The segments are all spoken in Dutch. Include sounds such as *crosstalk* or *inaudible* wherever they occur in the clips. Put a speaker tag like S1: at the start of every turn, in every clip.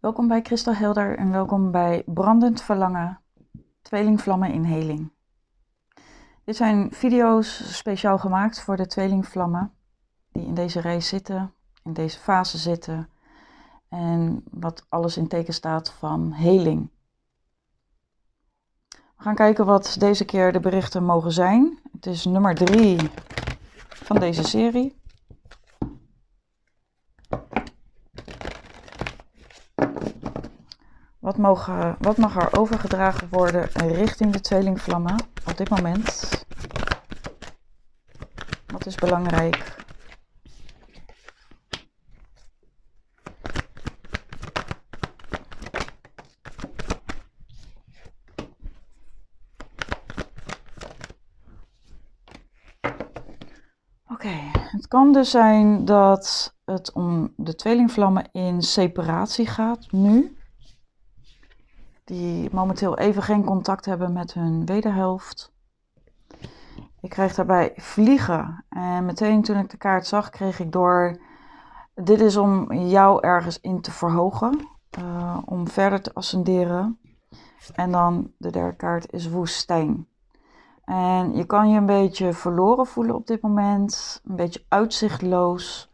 S1: Welkom bij Kristel Helder en welkom bij Brandend Verlangen, Tweelingvlammen in Heling. Dit zijn video's speciaal gemaakt voor de tweelingvlammen die in deze reis zitten, in deze fase zitten en wat alles in teken staat van heling. We gaan kijken wat deze keer de berichten mogen zijn. Het is nummer 3 van deze serie. Wat, mogen, wat mag er overgedragen worden richting de tweelingvlammen op dit moment? Wat is belangrijk? Oké, het kan dus zijn dat het om de tweelingvlammen in separatie gaat nu die momenteel even geen contact hebben met hun wederhelft. Ik krijg daarbij vliegen. En meteen toen ik de kaart zag, kreeg ik door. Dit is om jou ergens in te verhogen. Eh, om verder te ascenderen. En dan de derde kaart is woestijn. En je kan je een beetje verloren voelen op dit moment. Een beetje uitzichtloos.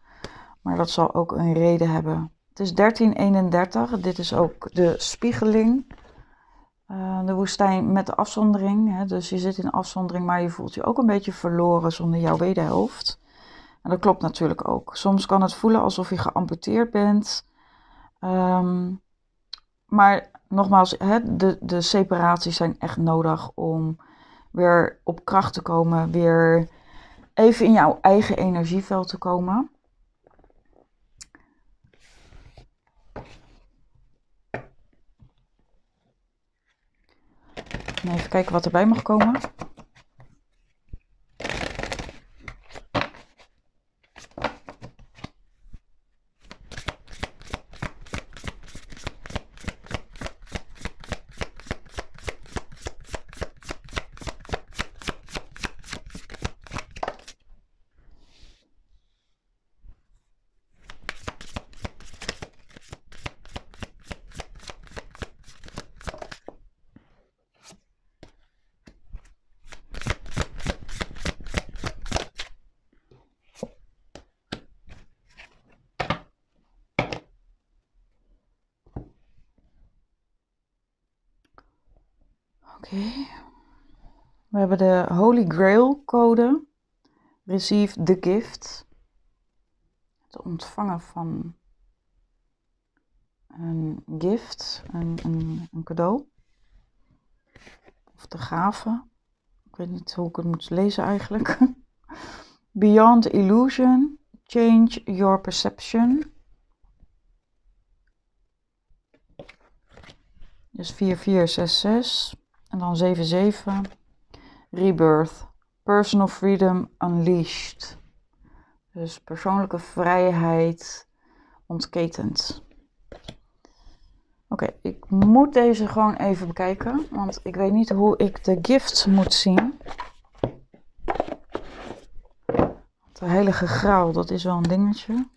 S1: Maar dat zal ook een reden hebben. Het is 1331. Dit is ook de spiegeling. Eh, de woestijn met de afzondering. Hè? Dus je zit in afzondering, maar je voelt je ook een beetje verloren zonder jouw wederhelft. En dat klopt natuurlijk ook. Soms kan het voelen alsof je geamputeerd bent. Ehm, maar nogmaals, hè, de, de separaties zijn echt nodig om weer op kracht te komen. Weer even in jouw eigen energieveld te komen. even kijken wat erbij mag komen. We hebben de Holy Grail code. Receive the gift. Het ontvangen van een gift, een, een, een cadeau. Of de gave. Ik weet niet hoe ik het moet lezen eigenlijk. *laughs* Beyond illusion. Change your perception. Dus 4466 en dan 77. Rebirth, Personal Freedom Unleashed. Dus persoonlijke vrijheid ontketend. Oké, ik moet deze gewoon even bekijken, want ik weet niet hoe ik de gift moet zien. De heilige graal, dat is wel een dingetje.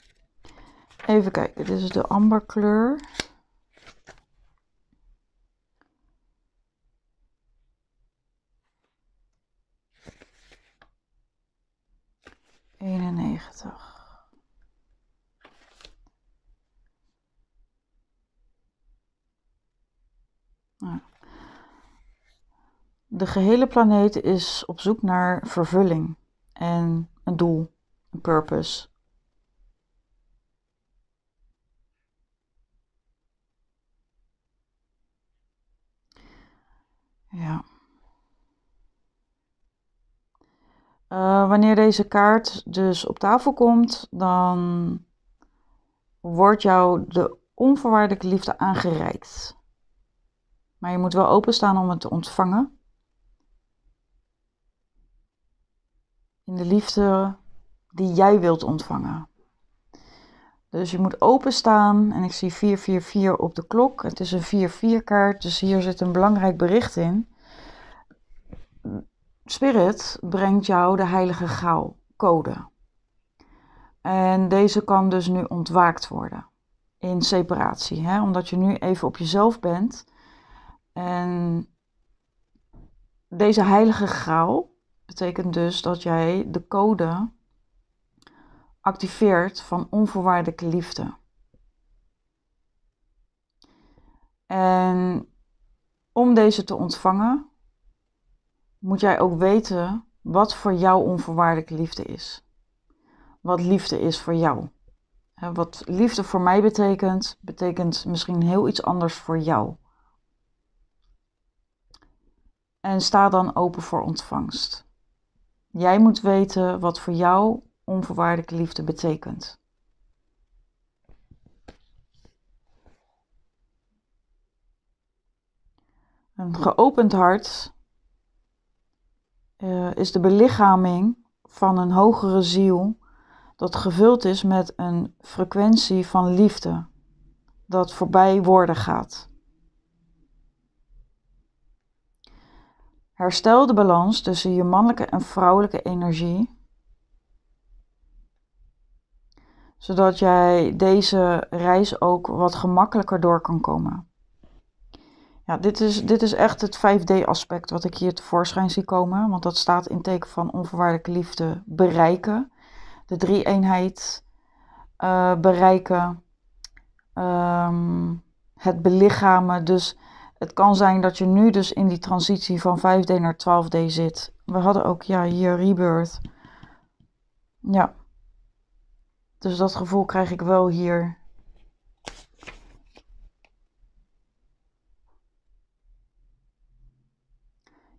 S1: Even kijken, dit is de amberkleur. 90. De gehele planeet is op zoek naar vervulling en een doel, een purpose. Ja. Eh, wanneer deze kaart dus op tafel komt, dan wordt jou de onvoorwaardelijke liefde aangereikt. Maar je moet wel openstaan om het te ontvangen. In de liefde die jij wilt ontvangen. Dus je moet openstaan en ik zie 444 op de klok. Het is een 4-4 kaart, dus hier zit een belangrijk bericht in. Spirit brengt jou de heilige gauwcode code. En deze kan dus nu ontwaakt worden in separatie, hè? omdat je nu even op jezelf bent. En deze heilige gauw betekent dus dat jij de code activeert van onvoorwaardelijke liefde. En om deze te ontvangen moet jij ook weten wat voor jou onvoorwaardelijke liefde is. Wat liefde is voor jou. Wat liefde voor mij betekent, betekent misschien heel iets anders voor jou. En sta dan open voor ontvangst. Jij moet weten wat voor jou onvoorwaardelijke liefde betekent. Een geopend hart eh, is de belichaming van een hogere ziel dat gevuld is met een frequentie van liefde dat voorbij woorden gaat. Herstel de balans tussen je mannelijke en vrouwelijke energie, zodat jij deze reis ook wat gemakkelijker door kan komen. Ja, dit is, dit is echt het 5D-aspect wat ik hier tevoorschijn zie komen. Want dat staat in teken van onvoorwaardelijke liefde bereiken. De drie-eenheid eh, bereiken. Ehm, het belichamen. Dus het kan zijn dat je nu dus in die transitie van 5D naar 12D zit. We hadden ook ja, hier rebirth. Ja. Dus dat gevoel krijg ik wel hier.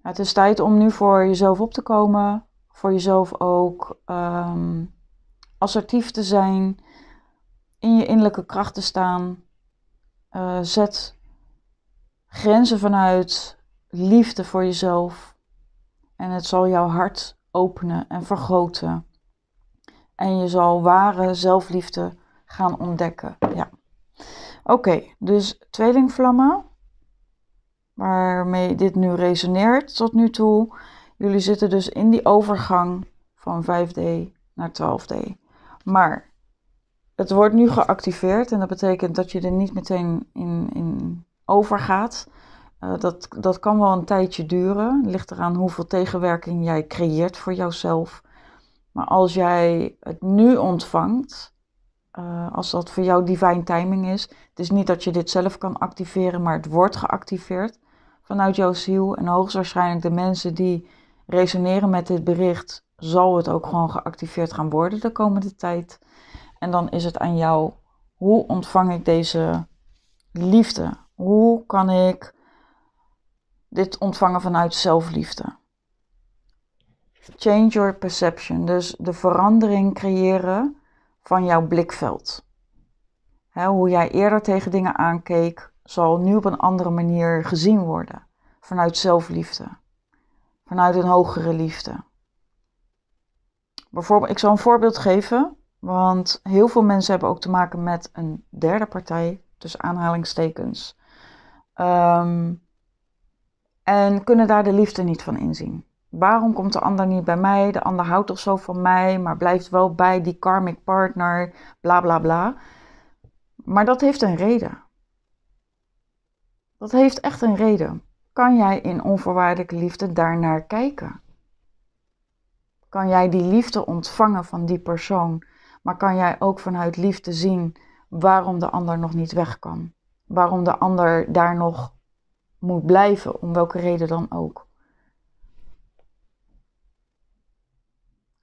S1: het is tijd om nu voor jezelf op te komen. Voor jezelf ook ehm, assertief te zijn. In je innerlijke kracht te staan. Eh, zet grenzen vanuit liefde voor jezelf. En het zal jouw hart openen en vergroten. En je zal ware zelfliefde gaan ontdekken. Ja. Oké, dus tweelingvlamma waarmee dit nu resoneert tot nu toe. Jullie zitten dus in die overgang van 5D naar 12D. Maar het wordt nu geactiveerd en dat betekent dat je er niet meteen in, in overgaat. Eh, dat, dat kan wel een tijdje duren. Ligt eraan hoeveel tegenwerking jij creëert voor jouzelf. Maar als jij het nu ontvangt, eh, als dat voor jou divine timing is. Het is niet dat je dit zelf kan activeren, maar het wordt geactiveerd vanuit jouw ziel. En hoogstwaarschijnlijk de mensen die resoneren met dit bericht, zal het ook gewoon geactiveerd gaan worden de komende tijd. En dan is het aan jou, hoe ontvang ik deze liefde? Hoe kan ik dit ontvangen vanuit zelfliefde? Change your perception, dus de verandering creëren van jouw blikveld. hoe jij eerder tegen dingen aankeek, zal nu op een andere manier gezien worden. Vanuit zelfliefde. Vanuit een hogere liefde. Bijvoorbeeld, ik zal een voorbeeld geven, want heel veel mensen hebben ook te maken met een derde partij, tussen aanhalingstekens. Ehm, en kunnen daar de liefde niet van inzien. Waarom komt de ander niet bij mij? De ander houdt toch zo van mij, maar blijft wel bij die karmic partner, bla bla bla. Maar dat heeft een reden. Dat heeft echt een reden. Kan jij in onvoorwaardelijke liefde daarnaar kijken? Kan jij die liefde ontvangen van die persoon, maar kan jij ook vanuit liefde zien waarom de ander nog niet weg kan? Waarom de ander daar nog moet blijven, om welke reden dan ook?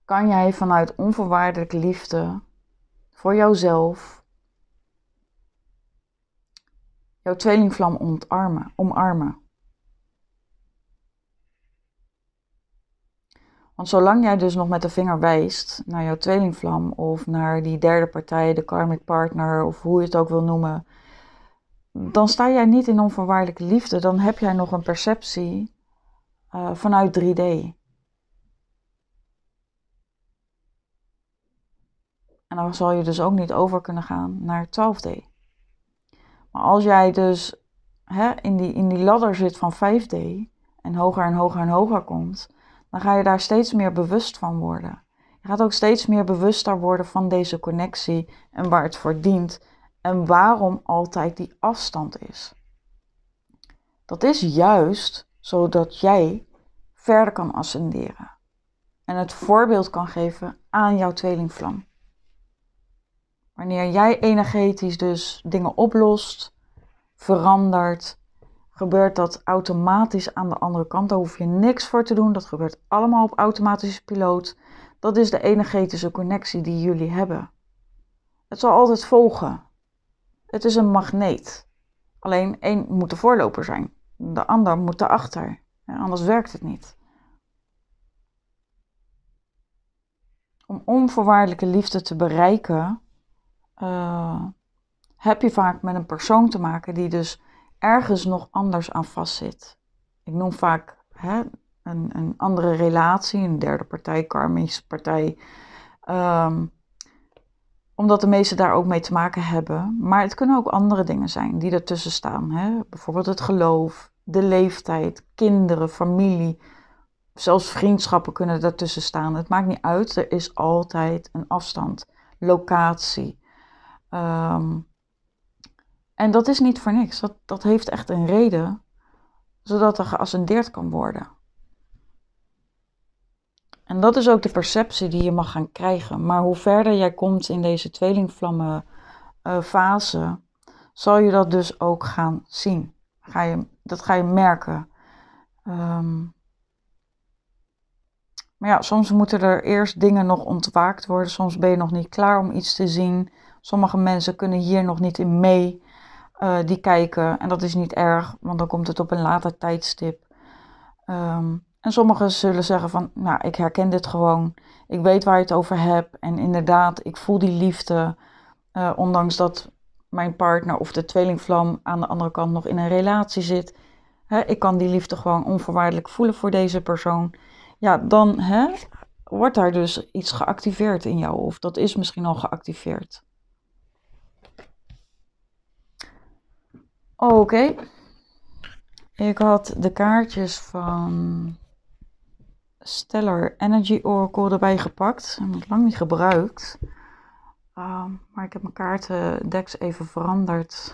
S1: Kan jij vanuit onvoorwaardelijke liefde voor jouzelf jouw tweelingvlam ontarmen, omarmen. Want zolang jij dus nog met de vinger wijst naar jouw tweelingvlam of naar die derde partij, de karmic partner of hoe je het ook wil noemen, dan sta jij niet in onvoorwaardelijke liefde. Dan heb jij nog een perceptie eh, vanuit 3D. En dan zal je dus ook niet over kunnen gaan naar 12D als jij dus hè, in, die, in die ladder zit van 5D en hoger en hoger en hoger komt, dan ga je daar steeds meer bewust van worden. Je gaat ook steeds meer bewuster worden van deze connectie en waar het voor dient en waarom altijd die afstand is. Dat is juist zodat jij verder kan ascenderen en het voorbeeld kan geven aan jouw tweelingvlam. Wanneer jij energetisch dus dingen oplost, verandert, gebeurt dat automatisch aan de andere kant. Daar hoef je niks voor te doen. Dat gebeurt allemaal op automatische piloot. Dat is de energetische connectie die jullie hebben. Het zal altijd volgen. Het is een magneet. Alleen één moet de voorloper zijn, de ander moet erachter. Anders werkt het niet. Om onvoorwaardelijke liefde te bereiken, eh, heb je vaak met een persoon te maken die dus ergens nog anders aan vastzit. Ik noem vaak hè, een, een, andere relatie, een derde partij, karmische partij. Ehm, omdat de meesten daar ook mee te maken hebben. Maar het kunnen ook andere dingen zijn die ertussen staan. Hè? Bijvoorbeeld het geloof, de leeftijd, kinderen, familie. Zelfs vriendschappen kunnen daartussen staan. Het maakt niet uit, er is altijd een afstand. Locatie, Ehm, en dat is niet voor niks. Dat, dat heeft echt een reden, zodat er geascendeerd kan worden. En dat is ook de perceptie die je mag gaan krijgen. Maar hoe verder jij komt in deze tweelingvlammen eh, zal je dat dus ook gaan zien. Ga je, dat ga je merken. Ehm, maar ja, soms moeten er eerst dingen nog ontwaakt worden. Soms ben je nog niet klaar om iets te zien. Sommige mensen kunnen hier nog niet in mee. Eh, die kijken. En dat is niet erg, want dan komt het op een later tijdstip. Ehm, en sommigen zullen zeggen van, nou, ik herken dit gewoon. Ik weet waar je het over hebt. En inderdaad, ik voel die liefde. Eh, ondanks dat mijn partner of de tweelingvlam aan de andere kant nog in een relatie zit. Hè, ik kan die liefde gewoon onvoorwaardelijk voelen voor deze persoon. Ja, dan hè, wordt daar dus iets geactiveerd in jou. Of dat is misschien al geactiveerd. Oh, oké. Ik had de kaartjes van Stellar Energy Oracle erbij gepakt. Ik heb het lang niet gebruikt. Ehm, maar ik heb mijn kaartendeks even veranderd. *laughs*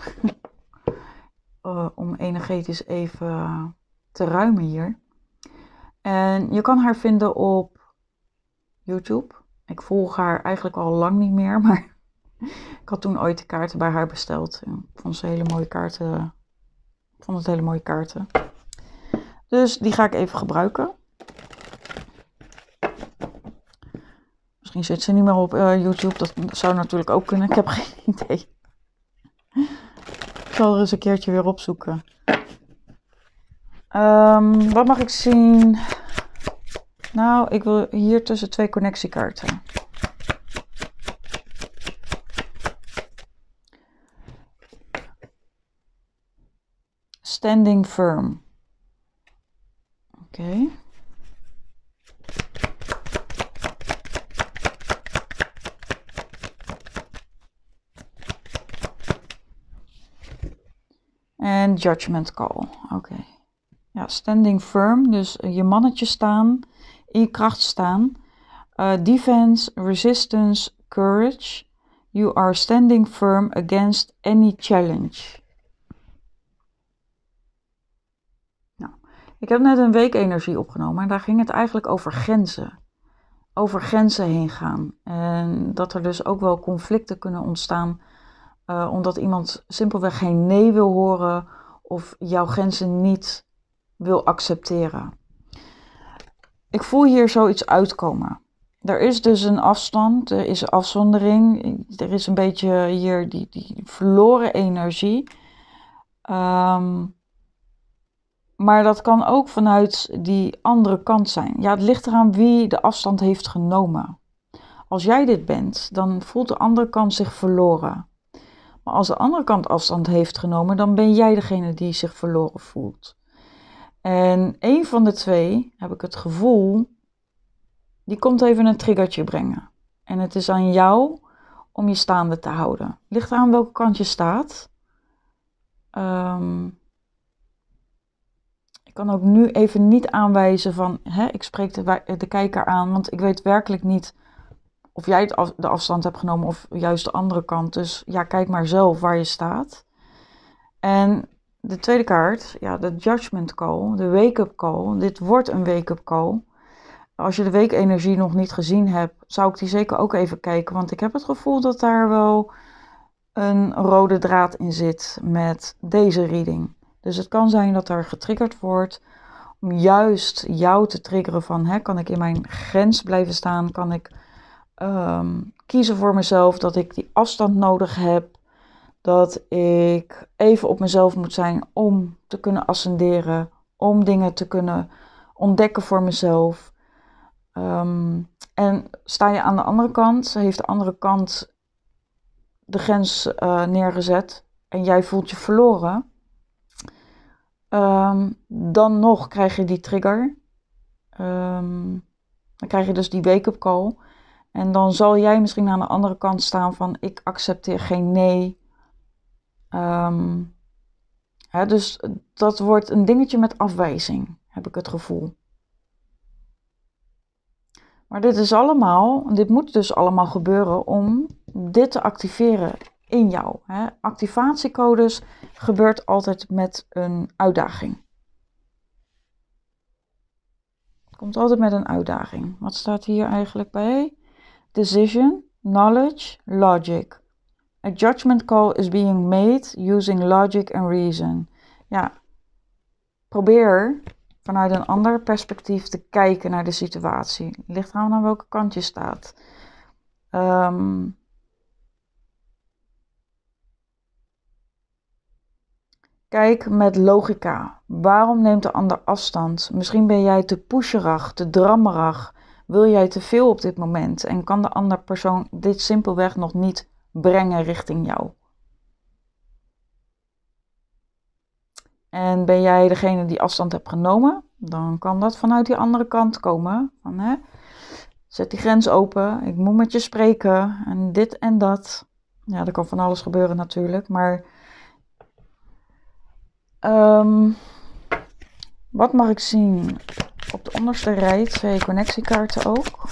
S1: Eh, om energetisch even te ruimen hier. En je kan haar vinden op YouTube. Ik volg haar eigenlijk al lang niet meer, *laughs* maar ik had toen ooit de kaarten bij haar besteld. ik vond ze hele mooie kaarten. Ik vond het hele mooie kaarten. Dus die ga ik even gebruiken. Misschien zit ze niet meer op eh, YouTube. Dat zou natuurlijk ook kunnen. Ik heb geen *laughs* idee. Ik zal er eens een keertje weer opzoeken. Ehm, wat mag ik zien? Nou, ik wil hier tussen twee connectiekaarten. standing firm. Okay. And judgment call. Okay. Ja, standing firm. Dus eh, je mannetje staan, in kracht staan. Uh, defense, resistance, courage. You are standing firm against any challenge. Ik heb net een week energie opgenomen en daar ging het eigenlijk over grenzen. Over grenzen heen gaan. En dat er dus ook wel conflicten kunnen ontstaan eh, omdat iemand simpelweg geen nee wil horen of jouw grenzen niet wil accepteren. Ik voel hier zoiets uitkomen. Er is dus een afstand, er is afzondering, er is een beetje hier die, die verloren energie. Um, maar dat kan ook vanuit die andere kant zijn. Ja, het ligt eraan wie de afstand heeft genomen. Als jij dit bent, dan voelt de andere kant zich verloren. Maar als de andere kant afstand heeft genomen, dan ben jij degene die zich verloren voelt. En een van de twee, heb ik het gevoel, die komt even een triggertje brengen. En het is aan jou om je staande te houden. Ligt aan welke kant je staat. Um, ik kan ook nu even niet aanwijzen van, hè, ik spreek de, de kijker aan, want ik weet werkelijk niet of jij de afstand hebt genomen of juist de andere kant. Dus ja, kijk maar zelf waar je staat. En de tweede kaart, ja, de judgment call, de wake-up call. Dit wordt een wake-up call. Als je de weekenergie nog niet gezien hebt, zou ik die zeker ook even kijken. Want ik heb het gevoel dat daar wel een rode draad in zit met deze reading. Dus het kan zijn dat er getriggerd wordt om juist jou te triggeren van hè, kan ik in mijn grens blijven staan? Kan ik ehm, kiezen voor mezelf dat ik die afstand nodig heb? Dat ik even op mezelf moet zijn om te kunnen ascenderen, om dingen te kunnen ontdekken voor mezelf. Ehm, en sta je aan de andere kant, heeft de andere kant de grens eh, neergezet en jij voelt je verloren, Ehm, dan nog krijg je die trigger. Ehm, dan krijg je dus die wake-up call. En dan zal jij misschien aan de andere kant staan van ik accepteer geen nee. Ehm, hè, dus dat wordt een dingetje met afwijzing, heb ik het gevoel. Maar dit is allemaal, dit moet dus allemaal gebeuren om dit te activeren in jou. Hè. Activatiecodes gebeurt altijd met een uitdaging. Het komt altijd met een uitdaging. Wat staat hier eigenlijk bij? Decision, knowledge, logic. A judgment call is being made using logic and reason. Ja, probeer vanuit een ander perspectief te kijken naar de situatie. Ligt aan nou aan welke kant je staat. Ehm, Kijk met logica. Waarom neemt de ander afstand? Misschien ben jij te pusherig, te drammerig. Wil jij te veel op dit moment en kan de andere persoon dit simpelweg nog niet brengen richting jou? En ben jij degene die afstand hebt genomen, dan kan dat vanuit die andere kant komen. Van, hè, zet die grens open, ik moet met je spreken en dit en dat. Ja, er kan van alles gebeuren natuurlijk, maar Ehm, wat mag ik zien? Op de onderste rij twee connectiekaarten ook. *laughs*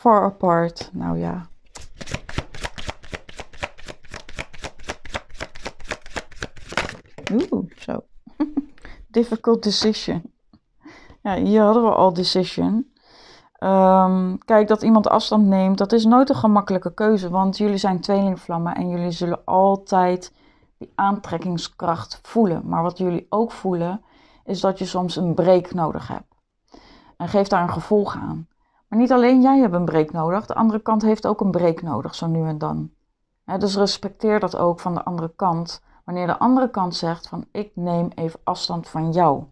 S1: Far apart. Nou ja. Oeh, zo. *laughs* Difficult decision. Ja, hier hadden we al decision. Ehm, kijk, dat iemand afstand neemt, dat is nooit een gemakkelijke keuze, want jullie zijn tweelingvlammen en jullie zullen altijd die aantrekkingskracht voelen. Maar wat jullie ook voelen, is dat je soms een break nodig hebt. En geef daar een gevolg aan. Maar niet alleen jij hebt een break nodig, de andere kant heeft ook een break nodig, zo nu en dan. dus respecteer dat ook van de andere kant, wanneer de andere kant zegt van ik neem even afstand van jou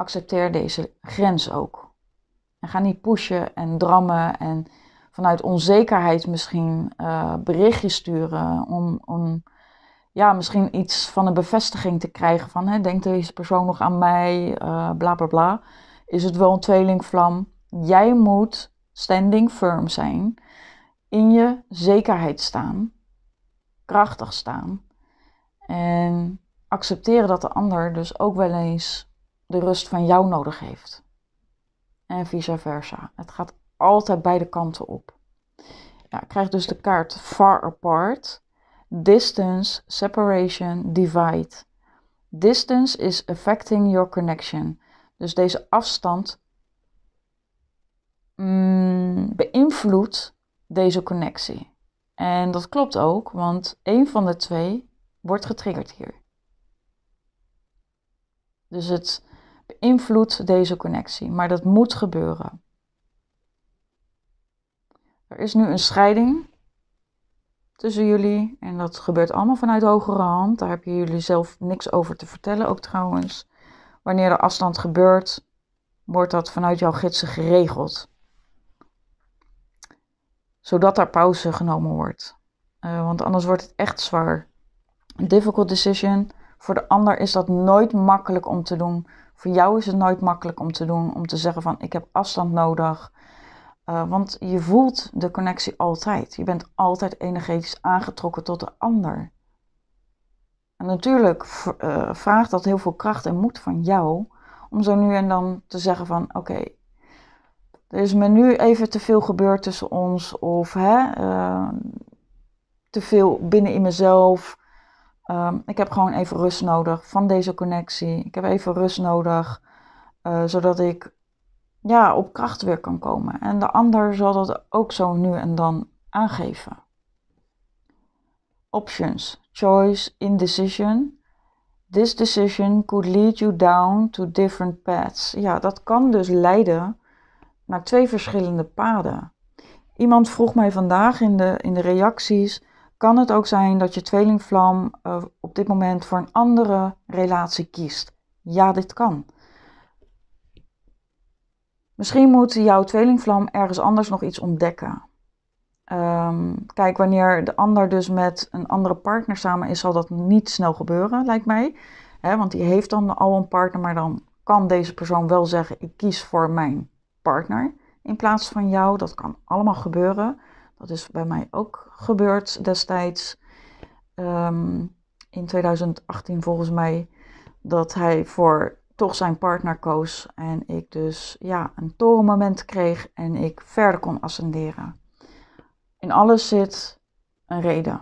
S1: accepteer deze grens ook. En ga niet pushen en drammen en vanuit onzekerheid misschien eh, berichtjes sturen om, om ja, misschien iets van een bevestiging te krijgen van hè, denkt deze persoon nog aan mij, uh, bla bla bla. Is het wel een tweelingvlam? Jij moet standing firm zijn, in je zekerheid staan, krachtig staan en accepteren dat de ander dus ook wel eens de rust van jou nodig heeft. En vice versa. Het gaat altijd beide kanten op. Ja, ik krijg dus de kaart far apart. Distance, separation, divide. Distance is affecting your connection. Dus deze afstand mm, beïnvloedt deze connectie. En dat klopt ook, want een van de twee wordt getriggerd hier. Dus het beïnvloedt deze connectie, maar dat moet gebeuren. Er is nu een scheiding tussen jullie en dat gebeurt allemaal vanuit hogere hand. Daar heb je jullie zelf niks over te vertellen ook trouwens. Wanneer er afstand gebeurt, wordt dat vanuit jouw gidsen geregeld. Zodat daar pauze genomen wordt. Eh, want anders wordt het echt zwaar. Een difficult decision. Voor de ander is dat nooit makkelijk om te doen. Voor jou is het nooit makkelijk om te doen, om te zeggen van ik heb afstand nodig. Eh, want je voelt de connectie altijd. Je bent altijd energetisch aangetrokken tot de ander. En natuurlijk eh, vraagt dat heel veel kracht en moed van jou om zo nu en dan te zeggen van oké, er is me nu even te veel gebeurd tussen ons of hè, ehm, te veel binnen in mezelf. Ehm, ik heb gewoon even rust nodig van deze connectie. Ik heb even rust nodig, eh, zodat ik ja, op kracht weer kan komen. En de ander zal dat ook zo nu en dan aangeven. Options, choice, indecision. This decision could lead you down to different paths. Ja, dat kan dus leiden naar twee verschillende paden. Iemand vroeg mij vandaag in de, in de reacties kan het ook zijn dat je tweelingvlam eh, op dit moment voor een andere relatie kiest. Ja, dit kan. Misschien moet jouw tweelingvlam ergens anders nog iets ontdekken. Ehm, kijk, wanneer de ander dus met een andere partner samen is, zal dat niet snel gebeuren, lijkt mij. want die heeft dan al een partner, maar dan kan deze persoon wel zeggen: Ik kies voor mijn partner in plaats van jou. Dat kan allemaal gebeuren. Dat is bij mij ook gebeurd destijds. Ehm, in 2018 volgens mij. Dat hij voor toch zijn partner koos. En ik dus ja, een torenmoment kreeg en ik verder kon ascenderen. In alles zit een reden.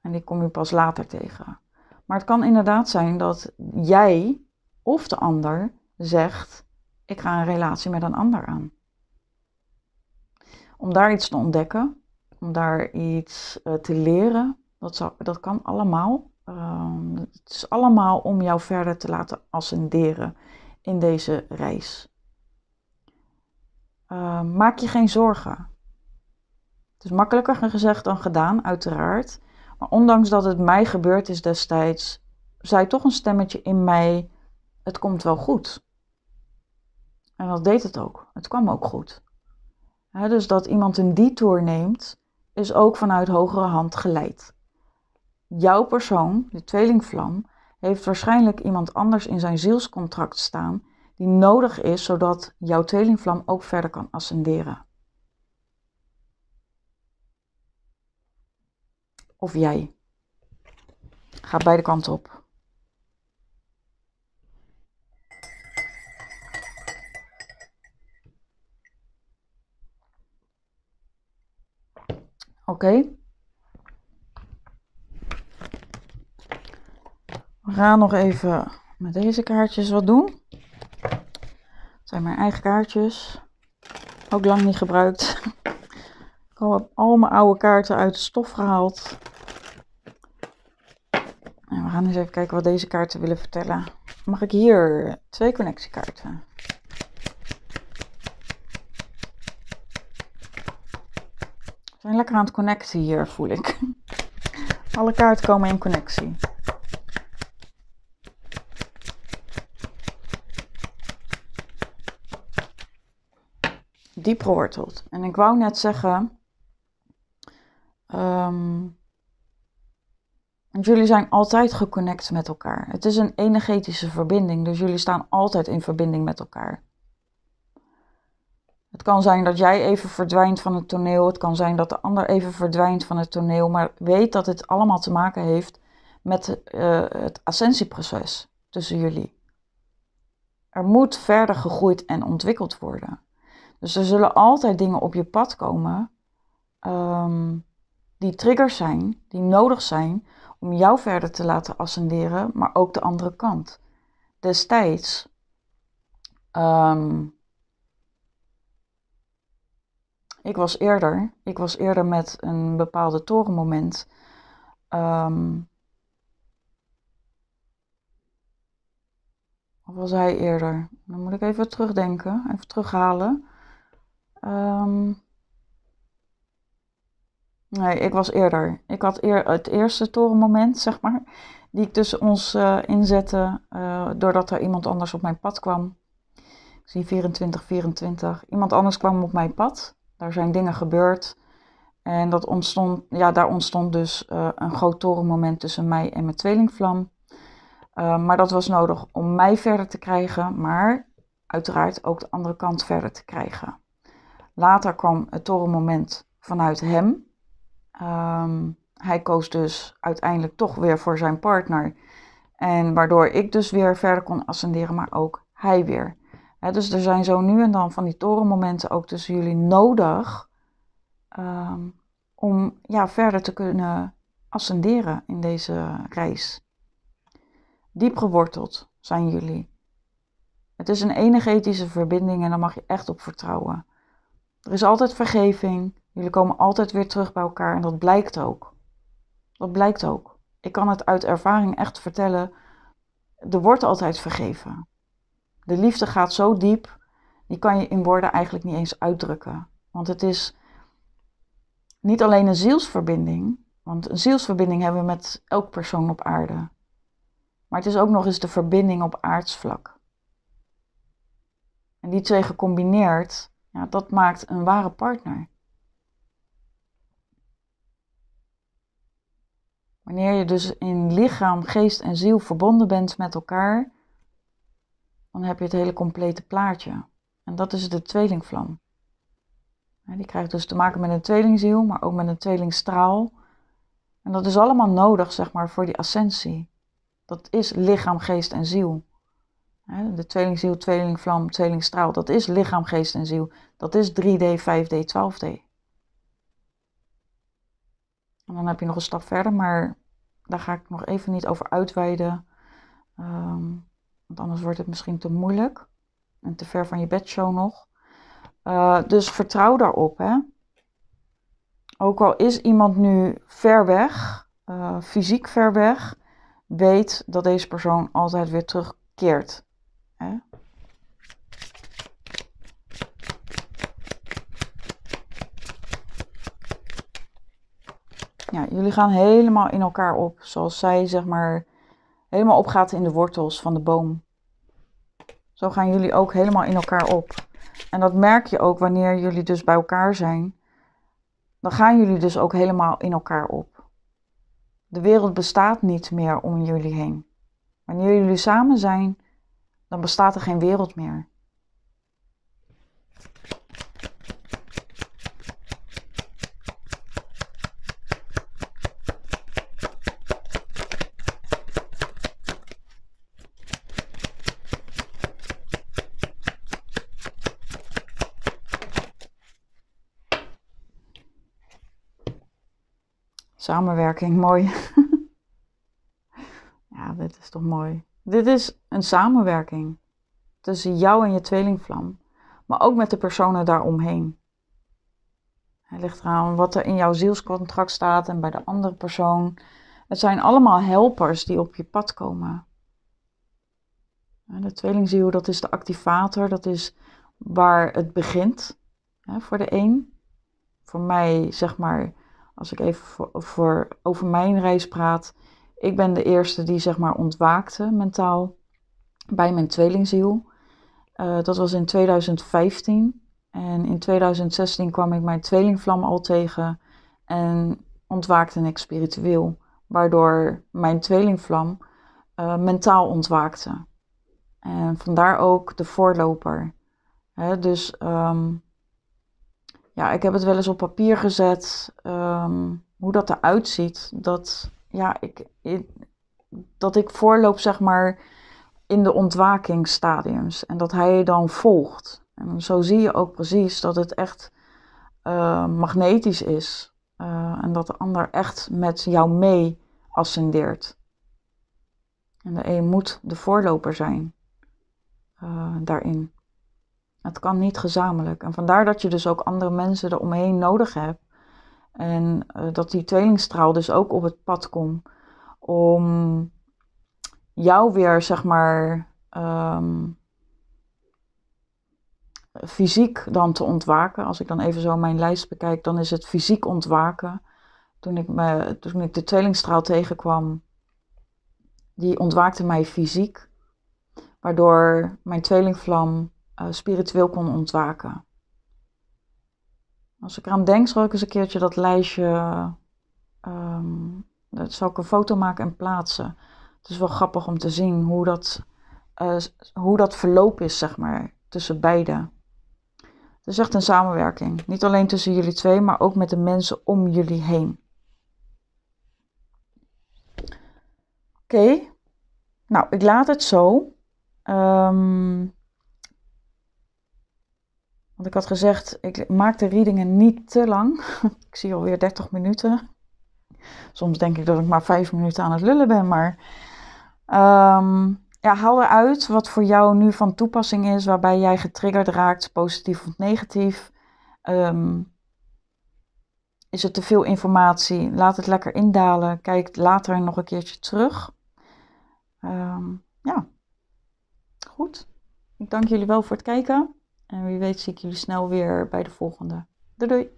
S1: En die kom je pas later tegen. Maar het kan inderdaad zijn dat jij of de ander zegt: Ik ga een relatie met een ander aan om daar iets te ontdekken, om daar iets eh, te leren, dat, dat kan allemaal. Ehm, het is allemaal om jou verder te laten ascenderen in deze reis. Ehm, maak je geen zorgen. Het is makkelijker gezegd dan gedaan, uiteraard. Maar ondanks dat het mij gebeurd is destijds, zei toch een stemmetje in mij: Het komt wel goed. En dat deed het ook. Het kwam ook goed dus dat iemand een detour neemt, is ook vanuit hogere hand geleid. Jouw persoon, de tweelingvlam, heeft waarschijnlijk iemand anders in zijn zielscontract staan die nodig is zodat jouw tweelingvlam ook verder kan ascenderen. Of jij. Ga beide kanten op. Oké. We gaan nog even met deze kaartjes wat doen. Het zijn mijn eigen kaartjes. Ook lang niet gebruikt. Ik heb al mijn oude kaarten uit de stof gehaald. En we gaan eens even kijken wat deze kaarten willen vertellen. Mag ik hier twee connectiekaarten? We zijn lekker aan het connecten hier, voel ik. Alle kaarten komen in connectie. Diep geworteld. En ik wou net zeggen. Um, want jullie zijn altijd geconnect met elkaar. Het is een energetische verbinding, dus jullie staan altijd in verbinding met elkaar. Het kan zijn dat jij even verdwijnt van het toneel. Het kan zijn dat de ander even verdwijnt van het toneel. Maar weet dat het allemaal te maken heeft met uh, het ascensieproces tussen jullie. Er moet verder gegroeid en ontwikkeld worden. Dus er zullen altijd dingen op je pad komen ehm, die triggers zijn, die nodig zijn om jou verder te laten ascenderen, maar ook de andere kant. Destijds um, ik was eerder. Ik was eerder met een bepaalde torenmoment. of ehm, was hij eerder? Dan moet ik even terugdenken, even terughalen. Ehm, nee, ik was eerder. Ik had eer, het eerste torenmoment, zeg maar, die ik tussen ons eh, inzette, eh, doordat er iemand anders op mijn pad kwam. Ik zie 24, 24. Iemand anders kwam op mijn pad. Er zijn dingen gebeurd. En dat ontstond, ja, daar ontstond dus eh, een groot torenmoment tussen mij en mijn tweelingvlam. Eh, maar dat was nodig om mij verder te krijgen, maar uiteraard ook de andere kant verder te krijgen. Later kwam het torenmoment vanuit hem. Ehm, hij koos dus uiteindelijk toch weer voor zijn partner. En waardoor ik dus weer verder kon ascenderen, maar ook hij weer dus er zijn zo nu en dan van die torenmomenten ook tussen jullie nodig ehm, om ja, verder te kunnen ascenderen in deze reis. Diep geworteld zijn jullie. Het is een energetische verbinding en daar mag je echt op vertrouwen. Er is altijd vergeving. Jullie komen altijd weer terug bij elkaar en dat blijkt ook. Dat blijkt ook. Ik kan het uit ervaring echt vertellen. Er wordt altijd vergeven. De liefde gaat zo diep, die kan je in woorden eigenlijk niet eens uitdrukken. Want het is niet alleen een zielsverbinding, want een zielsverbinding hebben we met elk persoon op aarde. Maar het is ook nog eens de verbinding op aardsvlak. En die twee gecombineerd, ja, dat maakt een ware partner. Wanneer je dus in lichaam, geest en ziel verbonden bent met elkaar, dan heb je het hele complete plaatje. En dat is de tweelingvlam. Die krijgt dus te maken met een tweelingziel, maar ook met een tweelingstraal. En dat is allemaal nodig, zeg maar, voor die ascensie. Dat is lichaam, geest en ziel. De tweelingziel, tweelingvlam, tweelingstraal, dat is lichaam, geest en ziel. Dat is 3D, 5D, 12D. En dan heb je nog een stap verder, maar daar ga ik nog even niet over uitweiden. Um, want anders wordt het misschien te moeilijk. En te ver van je bedshow nog. Eh, dus vertrouw daarop. Hè? Ook al is iemand nu ver weg, eh, fysiek ver weg, weet dat deze persoon altijd weer terugkeert. Hè? Ja, jullie gaan helemaal in elkaar op, zoals zij zeg maar helemaal opgaat in de wortels van de boom. Zo gaan jullie ook helemaal in elkaar op. En dat merk je ook wanneer jullie dus bij elkaar zijn. Dan gaan jullie dus ook helemaal in elkaar op. De wereld bestaat niet meer om jullie heen. Wanneer jullie samen zijn, dan bestaat er geen wereld meer. Samenwerking, mooi. *laughs* ja, dit is toch mooi. Dit is een samenwerking tussen jou en je tweelingvlam, maar ook met de personen daaromheen. Het ligt eraan wat er in jouw zielscontract staat en bij de andere persoon. Het zijn allemaal helpers die op je pad komen. De tweelingziel, dat is de activator, dat is waar het begint voor de een. Voor mij, zeg maar, als ik even voor, over mijn reis praat, ik ben de eerste die zeg maar ontwaakte mentaal bij mijn tweelingziel. Eh, dat was in 2015. En in 2016 kwam ik mijn tweelingvlam al tegen en ontwaakte ik spiritueel, waardoor mijn tweelingvlam eh, mentaal ontwaakte. En vandaar ook de voorloper. dus ehm, ja, ik heb het wel eens op papier gezet, ehm, hoe dat eruit ziet. Dat, ja, ik, dat ik voorloop, zeg maar, in de ontwakingsstadiums. En dat hij je dan volgt. En zo zie je ook precies dat het echt eh, magnetisch is. Eh, en dat de ander echt met jou mee ascendeert. En de een moet de voorloper zijn eh, daarin. Het kan niet gezamenlijk. En vandaar dat je dus ook andere mensen eromheen nodig hebt. En eh, dat die tweelingstraal dus ook op het pad komt. Om jou weer, zeg maar, ehm, fysiek dan te ontwaken. Als ik dan even zo mijn lijst bekijk, dan is het fysiek ontwaken. Toen ik, me, toen ik de tweelingstraal tegenkwam, die ontwaakte mij fysiek. Waardoor mijn tweelingvlam eh, spiritueel kon ontwaken. Als ik eraan denk, zal ik eens een keertje dat lijstje. Ehm, dat zal ik een foto maken en plaatsen. Het is wel grappig om te zien hoe dat, eh, hoe dat verloop is, zeg maar, tussen beiden. Het is echt een samenwerking. Niet alleen tussen jullie twee, maar ook met de mensen om jullie heen. Oké, nou, ik laat het zo. Um, ik had gezegd, ik maak de readingen niet te lang. *laughs* Ik zie alweer 30 minuten. Soms denk ik dat ik maar 5 minuten aan het lullen ben, maar ehm, ja, haal eruit wat voor jou nu van toepassing is, waarbij jij getriggerd raakt, positief of negatief. Ehm, is het te veel informatie? Laat het lekker indalen. Kijk later nog een keertje terug. Ehm, ja, goed. Ik dank jullie wel voor het kijken. En wie weet zie ik jullie snel weer bij de volgende. Doei doei!